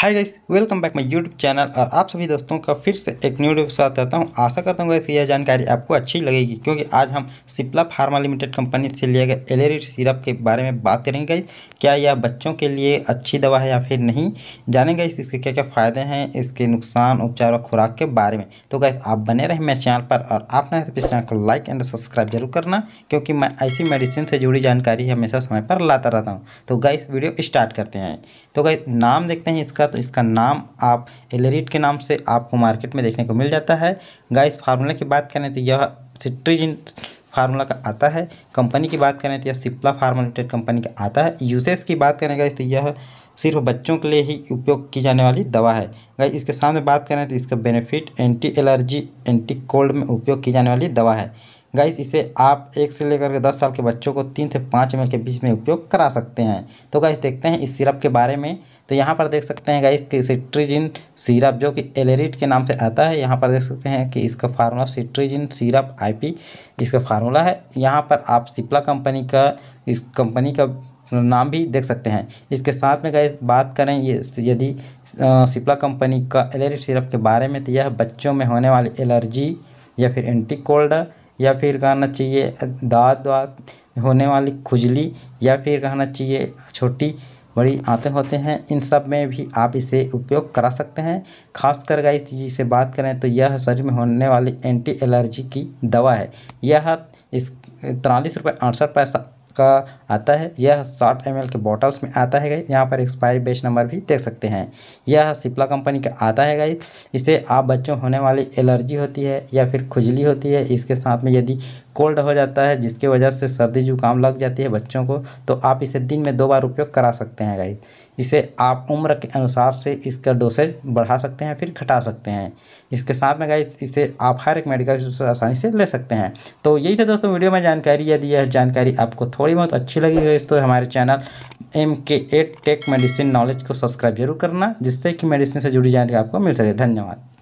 hi guys welcome back my YouTube channel और आप सभी दोस्तों का फिर से एक न्यू वीडियो के साथ आता हूं आशा करता हूं गाइस कि यह जानकारी आपको अच्छी लगेगी क्योंकि आज हम सिप्ला फार्मा लिमिटेड कंपनी से लिए गए एलेरिड सिरप के बारे में बात करेंगे गाइस क्या यह बच्चों के लिए अच्छी दवा है या फिर नहीं जानेंगे इस इसके क्या क्या फ़ायदे हैं इसके नुकसान उपचार और खुराक के बारे में तो गाइस आप बने रहें मेरे चैनल पर और आपने इस चैनल को लाइक एंड सब्सक्राइब जरूर करना क्योंकि मैं ऐसी मेडिसिन से जुड़ी जानकारी हमेशा समय पर लाता रहता हूँ तो गाइस वीडियो स्टार्ट करते हैं तो गाइस नाम देखते हैं इसका तो इसका नाम आप एलेरिट के नाम से आपको मार्केट में देखने को मिल जाता है गाइस फार्मूला की बात करें तो यह सिट्रीजिन फार्मूला का आता है कंपनी की बात करें तो यह सिप्ला फार्मा कंपनी का आता है यूसेस की बात करें गाइस तो यह सिर्फ बच्चों के लिए ही उपयोग की जाने वाली दवा है गाइस इसके सामने बात करें तो इसका benefit anti allergy anti cold में उपयोग की जाने वाली दवा है गाइस इसे आप एक से लेकर के दस साल के बच्चों को तीन से पाँच एम के बीच में उपयोग करा सकते हैं तो गाइस देखते हैं इस सिरप के बारे में तो यहाँ पर देख सकते हैं गाइस कि सिट्रीजिन सिरप जो कि एलेरिट के नाम से आता है यहाँ पर देख सकते हैं कि इसका फार्मूला सिट्रीजिन सिरप आईपी इसका फार्मूला है यहाँ पर आप सिप्ला कंपनी का इस कंपनी का नाम भी देख सकते हैं इसके साथ में गाइस बात करें ये यदि सिप्ला कंपनी का एलेरिट सिरप के बारे में तो यह बच्चों में होने वाली एलर्जी या फिर एंटी कोल्ड या फिर कहना चाहिए दाँत वात होने वाली खुजली या फिर कहना चाहिए छोटी बड़ी आते होते हैं इन सब में भी आप इसे उपयोग करा सकते हैं खासकर चीज़ से बात करें तो यह शरीर में होने वाली एंटी एलर्जी की दवा है यह इस तिरालीस रुपये अड़सठ पैसा का आता है यह साठ एम के बॉटल्स में आता है गई यहाँ पर एक्सपायरी बेच नंबर भी देख सकते हैं यह सिप्ला कंपनी का आता है गई इसे आप बच्चों होने वाली एलर्जी होती है या फिर खुजली होती है इसके साथ में यदि कोल्ड हो जाता है जिसके वजह से सर्दी जुकाम लग जाती है बच्चों को तो आप इसे दिन में दो बार उपयोग करा सकते हैं गाइस इसे आप उम्र के अनुसार से इसका डोसेज बढ़ा सकते हैं फिर घटा सकते हैं इसके साथ में गाइस इसे आप हर एक मेडिकल स्टोर से आसानी से ले सकते हैं तो यही था दोस्तों वीडियो में जानकारी यदि यह जानकारी आपको थोड़ी बहुत अच्छी लगी हो तो हमारे channel M K eight tech medicine knowledge को सब्सक्राइब जरूर करना जिससे कि मेडिसिन से जुड़ी जानकारी आपको मिल सके धन्यवाद